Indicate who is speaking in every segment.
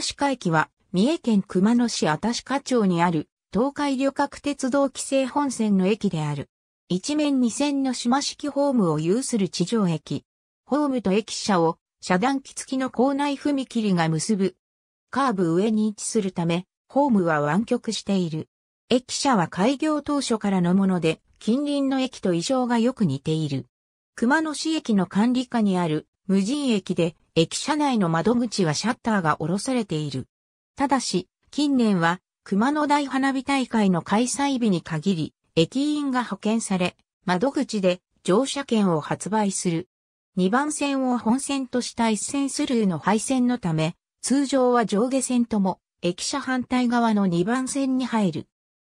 Speaker 1: しか駅は、三重県熊野市しか町にある、
Speaker 2: 東海旅客鉄道規制本線の駅である。一面二線の島式ホームを有する地上駅。ホームと駅舎を、遮断機付きの構内踏切が結ぶ。カーブ上に位置するため、ホームは湾曲している。駅舎は開業当初からのもので、近隣の駅と異常がよく似ている。熊野市駅の管理下にある無人駅で駅舎内の窓口はシャッターが下ろされている。ただし、近年は、熊野大花火大会の開催日に限り、駅員が派遣され、窓口で乗車券を発売する。2番線を本線とした一線スルーの配線のため、通常は上下線とも、駅舎反対側の2番線に入る。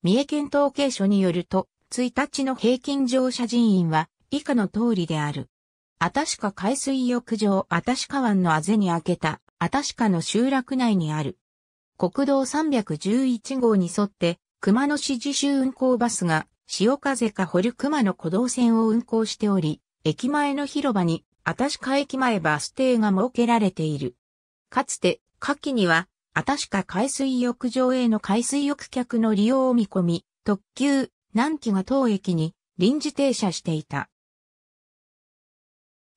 Speaker 2: 三重県統計所によると、1日の平均乗車人員は以下の通りである。アタシカ海水浴場アタシカ湾のあぜに開けた、アタシカの集落内にある。国道311号に沿って、熊野市自主運行バスが、潮風か掘る熊野古道線を運行しており、駅前の広場に、アタシカ駅前バス停が設けられている。かつて、夏季には、アタシカ海水浴場への海水浴客の利用を見込み、特急、南紀が当駅に臨時停車していた。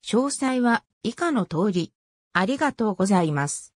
Speaker 1: 詳細は以下の通り。ありがとうございます。